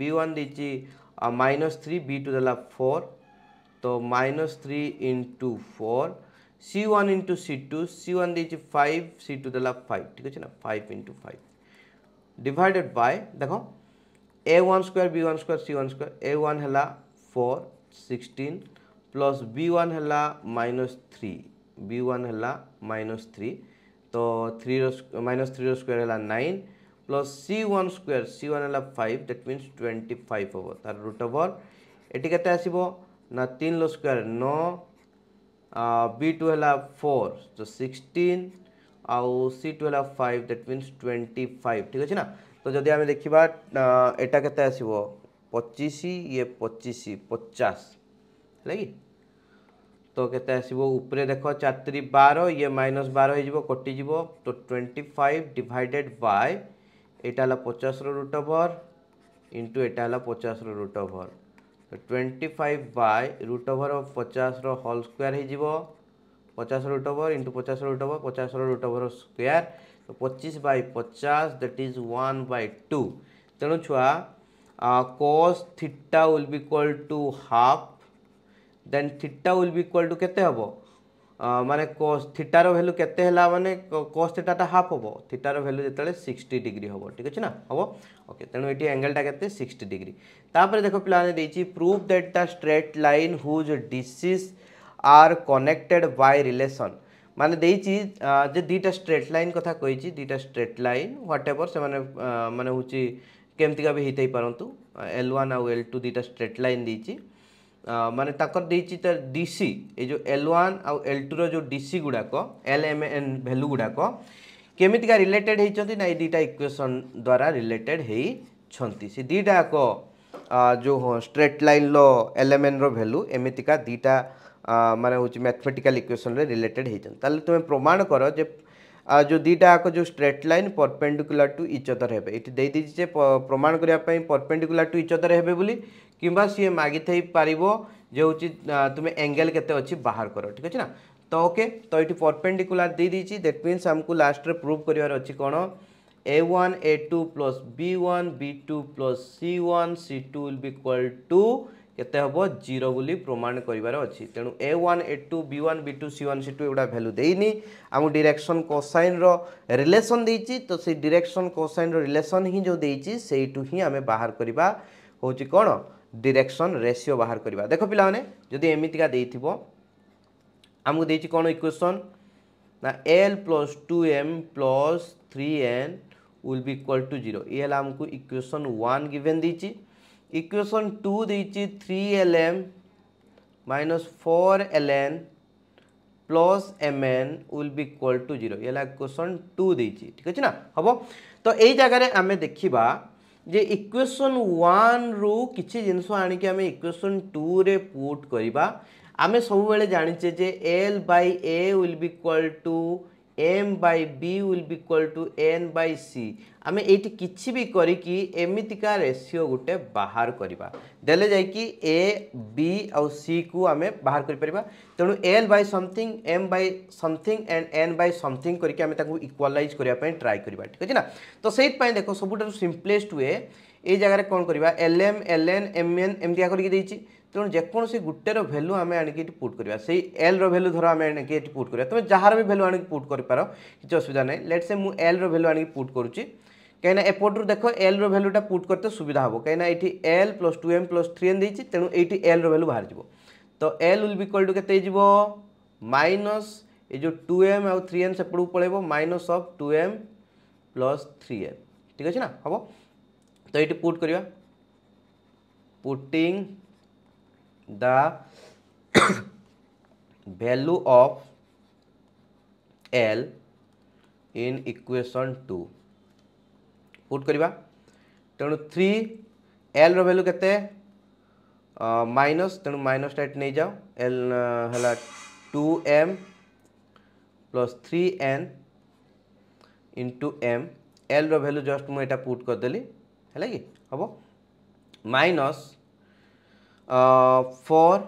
b one minus three b two देला फोर तो minus three into four c one into c two सी वन फाइव सी टू देला five ठीक अच्छे ना five into five divided by देख a one square B one square C one square a one है four sixteen plus b one है minus three b one है minus three तो three minus three square है nine plus c one square c one है five that means twenty five हम तार root over ये के आसो ना तीन रो स्क्वयर नौ बी टू है फोर तो सिक्सटीन आउ सी टू है five that mean twenty five ठीक अच्छे ना तो जदि आम देखा यटा के आसो पचीस ये पच्चीस पचास है कि तो के आसो देख चार बार ये माइनस बार हो कटिज तो ट्वेंटी फाइव डिवाइडेड बाय यहाँ पचास रुट ओवर इंटु यहाँ पचास रुट ओवर तो twenty five by root over पचास हल स्क्वयर हो पचास रुट ओवर इंटु पचास रुट ओवर पचास रुट ओवर स्क्वयर तो पचिश बै पचास that is one by two तेणु छुआ cos theta will be equal to half then theta will be equal to to kete hobo uh, माने cos theta रो value केते हला माने हाफ हे थीटार रो वैल्यू जेतले 60 डिग्री हे ठीक अछि ना होबो ओके तेणु एटी एंगल के केते 60 डिग्री तापर देखो प्लान दे that the straight line whose DCs are connected by relation माने जे दुटा स्ट्रेट लाइन कथा कहि दुटा स्ट्रेट लाइन व्हाटएवर से माने माने କେମିତି ବି ହେଇଥାଇପାରନ୍ତୁ ଏଲ୍ ୱାନ୍ ଆଉ ଏଲ୍ ଟୁ ଦୁଇଟା ଷ୍ଟ୍ରେଟ୍ ଲାଇନ୍ ଦେଇଛି ମାନେ ତାଙ୍କର ଦେଇଛି ତାର ଡି ସି ଏ ଯେଉଁ ଏଲ୍ ୱାନ୍ ଆଉ ଏଲ୍ ଟୁର ଯେଉଁ ଡି ସି ଗୁଡ଼ାକ ଏଲ୍ ଏମ୍ ଏନ୍ ଭ୍ୟାଲୁ ଗୁଡ଼ାକ କେମିତିକା ରିଲେଟେଡ୍ ହେଇଛନ୍ତି ନା ଏଇ ଦୁଇଟା ଇକ୍ୱେସନ୍ ଦ୍ୱାରା ରିଲେଟେଡ୍ ହେଇଛନ୍ତି ସେ ଦୁଇଟାକ ଯେଉଁ ଷ୍ଟ୍ରେଟ୍ ଲାଇନ୍ର ଏଲ୍ ଏମ୍ ଏନ୍ର ଭ୍ୟାଲୁ ଏମିତିକା ଦୁଇଟା ମାନେ ହେଉଛି ମ୍ୟାଥମେଟିକାଲ୍ ଇକ୍ୱେସନ୍ରେ ରିଲେଟେଡ୍ ହେଇଛନ୍ତି ତାହେଲେ ତୁମେ ପ୍ରମାଣ କର ଯେ जो दुईटाक जो straight line perpendicular to each other हे ये दे प्रमाण करने परपेडिकुला टू इच है हे बोली किंवा पार जो तुम्हें एंगेल के बाहर कर ठीक अच्छे ना तो ओके तो ये परपेडिकुला दे दैट मीनस आमको लास्ट प्रूव कर अच्छी A one A two plus B one B two plus C one C two will be equal to କେତେ ହେବ ଜିରୋ ବୋଲି ପ୍ରମାଣ କରିବାର ଅଛି ତେଣୁ ଏ ୱାନ୍ ଏ ଟୁ ବି ୱାନ୍ ବି two C one C two ଏଗୁଡ଼ା ଭ୍ୟାଲୁ ଦେଇନି ଆମକୁ ଡିରେକ୍ସନ୍ କୋସାଇନ୍ର ରିଲେସନ୍ ଦେଇଛି ତ ସେଇ ଡିରେକ୍ସନ୍ କୋସାଇନ୍ର ରିଲେସନ୍ ହିଁ ଯେଉଁ ଦେଇଛି ସେଇଠୁ ହିଁ ଆମେ ବାହାର କରିବା ହେଉଛି କ'ଣ ଡିରେକ୍ସନ୍ ରେସିଓ ବାହାର କରିବା ଦେଖ ପିଲାମାନେ ଯଦି ଏମିତିକା ଦେଇଥିବ ଆମକୁ ଦେଇଛି କ'ଣ ଇକ୍ୱେସନ୍ ନା L plus two M plus three N will be equal to zero ଇଏ ହେଲା ଆମକୁ ଇକ୍ୱେସନ୍ ୱାନ୍ ଗିଭେନ୍ ଦେଇଛି ইকুয়েশন টু দিয়েছি three L M minus four L N plus M N will be equal to zero এলা equation two দিয়েছি ঠিক আছে না হব তো এই জায়গায় আমি দেখিবা যে ইকুয়েশন ওয়ানরু কিছু জিনিস আনিকি আমি ইকুয়েশন টুরে পুট করিবা আমি সবুলে জানিছে যে L by A will be equal to M by B will be equal to N by C ଆମେ ଏଇଠି କିଛି ବି କରିକି ଏମିତିକା ରେସିଓ ଗୋଟେ ବାହାର କରିବା ଦେଲେ ଯାଇକି ଏ ବି ଆଉ ସିକୁ ଆମେ ବାହାର କରିପାରିବା ତେଣୁ L by something M by something and N by something କରିକି ଆମେ ତାକୁ ଇକ୍ୱାଲାଇଜ୍ କରିବା ପାଇଁ ଟ୍ରାଏ କରିବା ଠିକ୍ ଅଛି ନା ତ ସେଇଥିପାଇଁ ଦେଖ ସବୁଠାରୁ ସିମ୍ପଲେଷ୍ଟ ହୁଏ এই জায়গায় কোণ করা L M L N M N এমতি করি দিয়েছি তেমন যেকোন গোটের ভ্যালু আমি আনিকি এটি পুট করা সেই এল ভ্যালু ধর আমি আনিকি এটি পুট করা তুমি যার ভ্যালু আনিকি পুট করে পার কিছু অসুবিধা নাই লেট সে মু এল ভ্যালু আনিকি পুট করুছি कहीं एपटू देख एल रैल्यूटा पुट करते सुविधा हम कहीं L plus two M plus three M देती तेणु ये एल रैल्यू बाहर तो एल विल टू के माइनस ये जो टू एम आउ थ्री एम सेपट को पलैब minus of two M plus three M ठीक अच्छे ना हम तो ये पुट करवा putting the value of L in equation two put करवा तेणु थ्री एल रैल्यू के माइनस तेणु माइनस टाइट नहीं जाओ एल है two M plus three N into M L value just मुझे पुट करदेली है कि हम माइनस फोर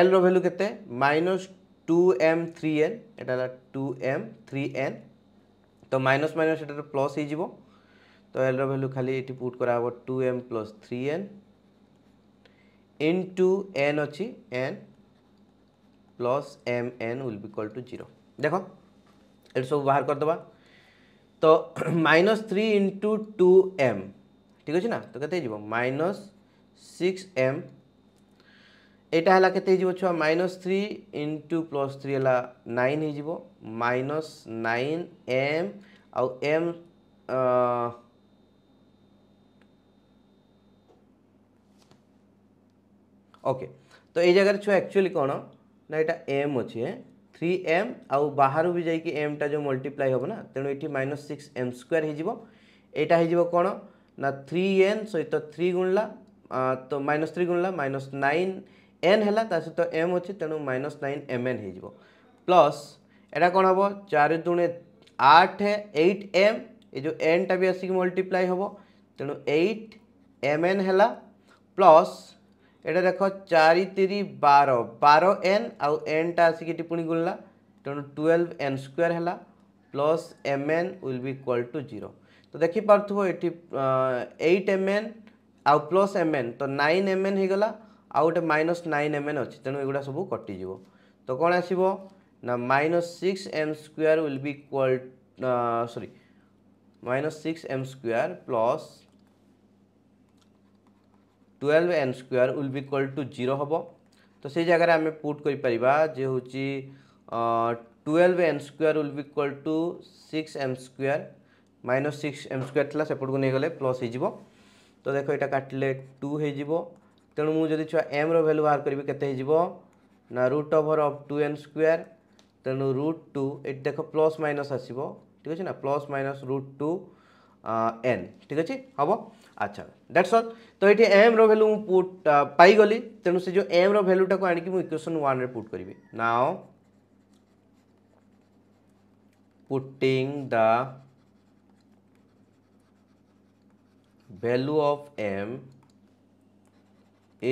एल रैल्यू के minus two M three N एटा टू एम थ्री एन तो माइनस माइनस प्लस हो তো এলর ভ্যালু খালি এটি পুট করা হব two M plus three N into N অছি N plus M N will be equal to zero দেখ এটি সব বাহার করেদেবা তো minus three into two M ঠিক আছে না তো কেতে যাব মাইনস সিক্স এম এটা হল কেতে যাব ছুয়া minus three into plus three হল নাইন হয়ে যাব মাইনস নাইন এম আউ এম ओके तो ये जगह तो छुआ एक्चुअली कौन ना यहाँ एम अच्छे थ्री एम आउ बाहर भी जाकि एमटा जो मल्टीप्लाई हम ना तेणु ये माइनस सिक्स एम स्क्वयर होटा हो कौन ना थ्री एन सहित थ्री गुणला तो माइनस थ्री गुणला माइनस नाइन एन है सहित एम अच्छे तेणु माइनस नाइन एम एन हो प्लस यहाँ कौन हम चार दुणे आठ एट एम ये जो टा भी आसिक मल्टीप्लाई हम तेणु एट एम एन है प्लस এটা দেখ চারি তিরি বার বার এন আউ এনটা আসিকি এটি পুঁ গুণলা তেমন টুয়েলভ এন স্কোয়ার হল plus M N will be equal to zero তো দেখিপারুথ এটি এইট এম এন আউ প্লস এম এন তো নাইন এম এন হয়েগলা আউ গোটে মাইনস নাইন এম এন অছি তেমন এগুলা সব কটিযোগ তো কোণ আসব না minus six M square will be equal sorry minus six M square plus twelve N square will be equal to zero হব তো সেই জায়গায় আমি পুট করিপারা যে হচ্ছে twelve N square will be equal to six M square minus six M square লা সেপটক নিয়ে গেলে প্লস হয়ে তো দেখো এটা কাটলে টু হয়ে তেমন মু যদি ছুয়া এম রু বাহার করবি কেতে হয়ে না root over of two N square তেমন রুট টু এটি দেখো প্লস মাইনস আসব ঠিক আছে না plus minus root two N ঠিক আছে হব अच्छा डेट्स अल तो ये एम रैल्यू मुगली तेणु से जो एम रैल्यूटा को आणिक मुझे इक्वेसन वन पुट करी now putting the value of M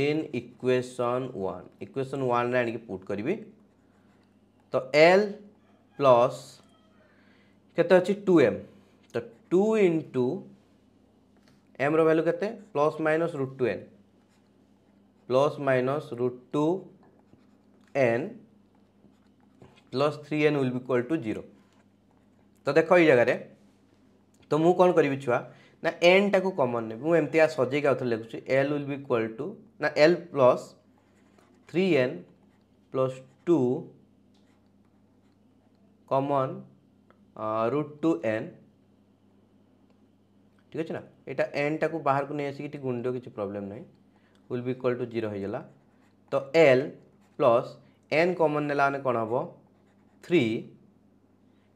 in equation one equation one रे आ पुट करी तो एल प्लस केत अच्छे टू एम तो टू इंटू एम रैल्यू के plus minus root two N plus minus root two N plus three N will equal to zero तो देख ये जगार तो मु कौन करी छुआ ना एन टाक कमन ने मुझे सजे आउ थे लिखुची एल विल इक्वाल टू ना L plus three N plus two common root two N ঠিক আছে না এটা এনটাকে বাহারকু নিয়ে আসিকি এটি গুণ দিও কিছু প্রোবলেম নাই will be equal to zero হয়ে গলা তো এল প্লস এন কমন নেলা মানে কোণ হব থ্রি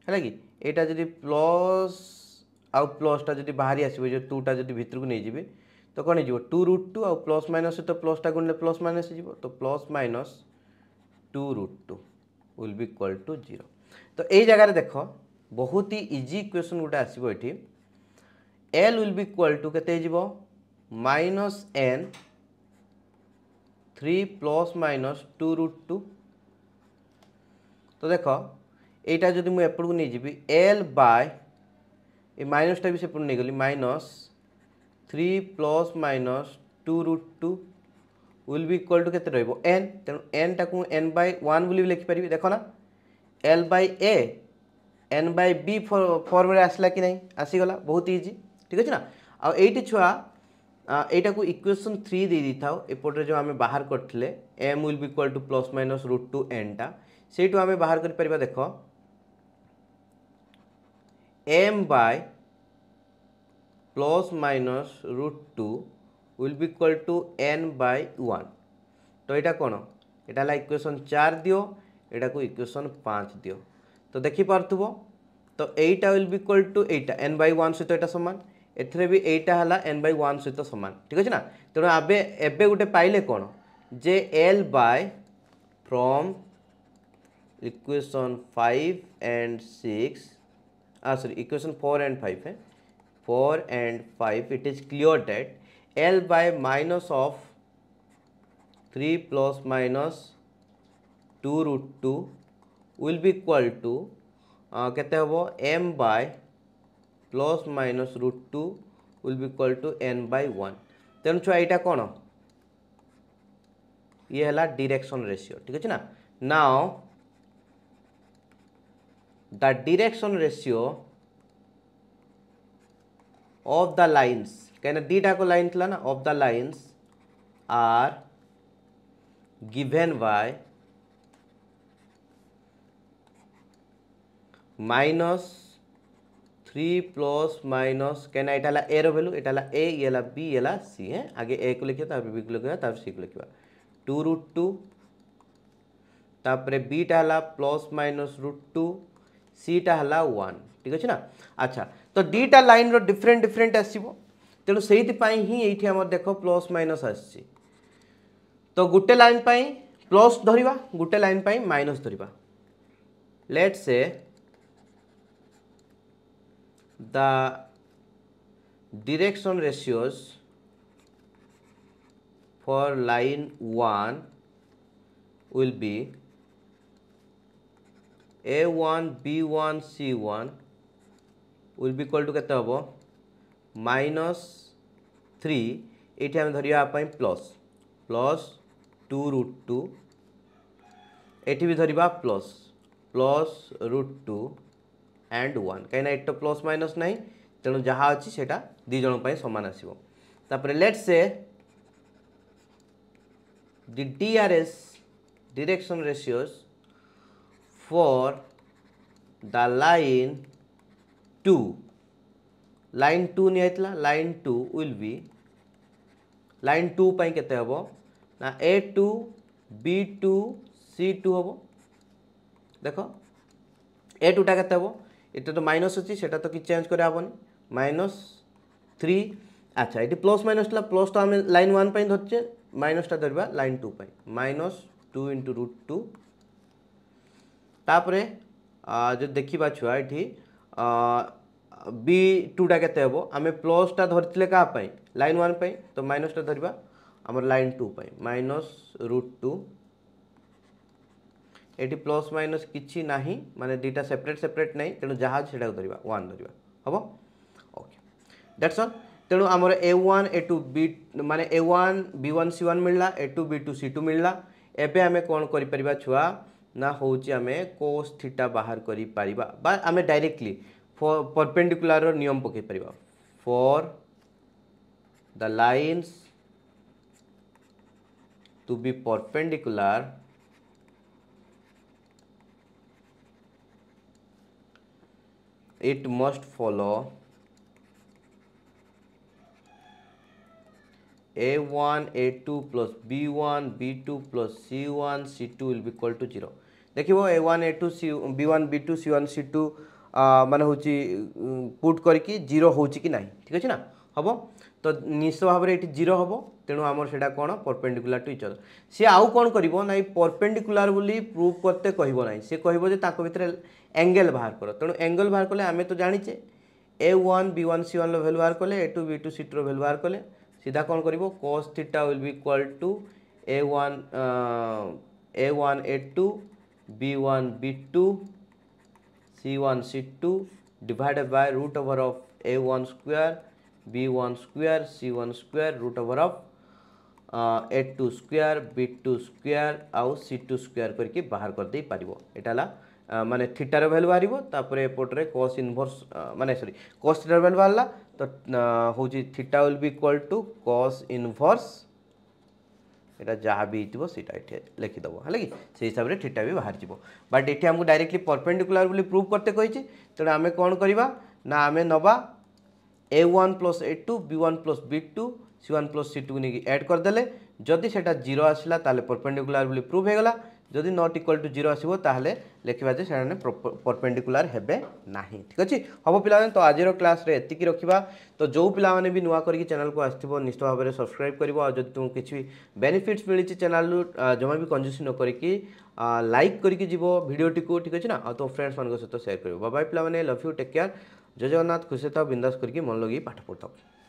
ହେଲା କି ଏଇଟା ଯଦି ପ୍ଲସ୍ ଆଉ ପ୍ଲସ୍ଟା ଯଦି ବାହାରି ଆସିବ ଯେଉଁ ଟୁଟା ଯଦି ଭିତରକୁ ନେଇଯିବେ ତ କ'ଣ ହେଇଯିବ ଟୁ ରୁଟ୍ ଟୁ ଆଉ ପ୍ଲସ୍ ମାଇନସ୍ ସହିତ ପ୍ଲସ୍ଟା ଗୁଣିଲେ ପ୍ଲସ୍ ମାଇନସ୍ ହେଇଯିବ ତ plus minus two root two will be equal to zero ତ ଏଇ ଜାଗାରେ ଦେଖ ବହୁତ ହି ଇଜି ଇକ୍ୱେସନ୍ ଗୋଟେ ଆସିବ ଏଠି L will be equal to के minus N three plus minus two root two तो देख এইটা যদি মু এপটকু নিয়ে যাবি এল বাই এই মাইনসটা বি সেপটু নিয়ে গলি minus three plus minus two root two will be equal to কেতে রহব এন তেমন এনটা এন বাই ওয়ান বলে লিখিপারি দেখ না L by A N by B formula আসলা কি না আসিগলা বহুত ইজি ठीक अच्छे ना आई छुआ यहाँ को इक्वेशन थ्री दे था एपटे जो आम बाहर करें M will equal to plus minus root two N टा से आम बाहर कर देख M by plus minus root two will equal to N by one तो यहाँ कौन यहाँ इक्वेशन चार दियो यटा को इक्वेशन पाँच दियो तो देखिपार थो तो यहीटा विल इक्वाल टू यहाँ एन बै वन सहित सामान ଏଥିରେ ବି ଏଇଟା ହେଲା ଏନ୍ ବାଇ ୱାନ୍ ସହିତ ସମାନ ଠିକ୍ ଅଛି ନା ତେଣୁ ଏବେ ଏବେ ଗୋଟେ ପାଇଲେ କ'ଣ ଯେ L by from equation five and six ah sorry equation 4 and 5 eh? 4 and 5 it is clear that L by minus of 3 plus minus 2 root 2 will be equal to uh, kete hobo m by plus minus root two will be equal to N by one तेणु छुआ यहाँ कौन ये है direction ratio ठीक अच्छे ना now the direction ratios of the lines कहीं दीटा को लाइन थी ना of the lines are given by minus three plus minus कहीं ना यहाँ ए रैल्यू यहाँ ए ये सी हाँ आगे ए को लिखा बी को लिखा सी को लिखा टू रुट टूपर बीटा है प्लस माइनस रुट टू सीटा है वन ठीक अच्छे ना अच्छा तो दीटा लाइन रिफरेन्ट डिफरेन्ट आसो तेणु से ही देख प्लस माइनस तो गोटे लाइन पर प्लस धरवा गोटे लाइन पर माइनस धरवा लेट से the direction ratios for line 1 will be a1 b1 c1 will be equal to केते हबो माइनस थ्री ये आम धरिया plus plus two root two ये भी धरवा plus plus root two and one କାହିଁକିନା ଏଇଟା ପ୍ଲସ୍ ମାଇନସ୍ ନାହିଁ ତେଣୁ ଯାହା ଅଛି ସେଇଟା ଦୁଇ ଜଣ ପାଇଁ ସମାନ ଆସିବ ତାପରେ ଲେଟ୍ ସେ the DRS direction ratios for the line 2 line 2 नियाइतला line 2 will be line 2 पाई केते हबो ना A2 B2 C2 हबो देखो A2 टा केते हबो এটা তো মাইনস হচ্ছে সেটা তো কি চেঞ্জ করে হবনি ମାଇନସ୍ থ্রি আচ্ছা এটি প্লস মাইনস লা প্লস তো আমি লাইন ওয়ান পাই ধরছে মাইনসটা ধরবা লাইন টু পাই minus two into root two তারপরে যদি দেখিবা ছুয়া এটি বি টুটা কেতে হব আমি প্লসটা ধরছিলে কাহ পাই লাইন ওয়ান পাই তো মাইনসটা ধরবা আমার লাইন টু পাই মাইনস রুট টু এটি প্লস মাইনস কিছু না মানে দুইটা সেপারেট সেপারেট নাই তেমন যা আছে সেটা ধরবা ওয়ান ধরবা হব ওকে দ্যাটস অল তেমন আমার A one A two B মানে A one B one C one মিললা A two B two C two মিললা এবে আমি কোণ করে পারিবা ছুয়া না হচ্ছে আমি কোস থিটা বাহার করে পারিবা বা আমি ডাইরেক্টলি পরপেন্ডিকুলার নিয়ম পকাই পারিবা for the lines to be perpendicular it must follow a1 a2 plus b1 b2 plus c1 c2 will be equal to 0 देखिए a1 a2 c b1 b2 c1 c2 মানে হচ্ছে put করি 0 হচ্ছে কি না ঠিক আছে না হব তো নিশ্চয় ভাবে এটি 0 হব তেণু আমার সেটা কোণ পরপেডিকুলার টু ইচর সি আউ কোণ করব না এই পরপেডিকুলার বলে প্রুভ করতে কহব না সে কহব যে তাঁর ভিতরে অ্যাঙ্গেল বাহার কর তেণু অ্যাঙ্গেল বাহার কলে আমি তো জাঁচে A one B one C one value बाहर कले A two B two C टूर भैल्यू बाहर कले सीधा कौन कर cos theta will be equal to A one A one A two B one B two C one C two divided by root over of A one square B one square C one square root over of A two square B two square आउ c to square करके बाहर करदे पार पारिबो एटा थीटार value बाहर तापर एपटे कस inverse माने सरी कसटार थीटार बाहर तो हूँ theta will be equal to cos inverse यहाँ जहाँ भी হইব সেটা এটি লিখিদেব হলে কি সেই হিসাবে থিটা বি বাহার যাব বাট এটি আমি ডাইরেক্টলি পরপেন্ডিকুলার বলে প্রুভ করতে কইছি তেমন আমি কোণ করা না আমি নবা plus one two A two B one plus C one plus C two নিয়ে এড করেদেলে যদি সেটা জিরো আসলা তাহলে পরপেন্ডিকুলার বলে প্রুভ হয়ে গলা যদি নট ইকুয়াল টু জিরো আসব তাহলে লেখা যে সে পরপেন্ডিকুলার হবে না ঠিক আছে হব পিলা তো আজির ক্লাসে এতিকি রাখা তো যে পিলা মানে নূয়া করি চ্যানেলকে আসব নিশ্চিত ভাবে সবসক্রাইব করব আর যদি তুমি কিছু বেনিফিটস মিছে চ্যানেল জমা বি কঞ্জুসি নকরিকি লাইক করিকি যাব ভিডিওটি ঠিক আছে না তো ফ্রেন্ডস মান সহ সেয়ার করব বাবাই পিলা মানে love you take care Jai Jagannath খুশি থাও বিন্দাস করি মন লগাই পাঠ পড়াও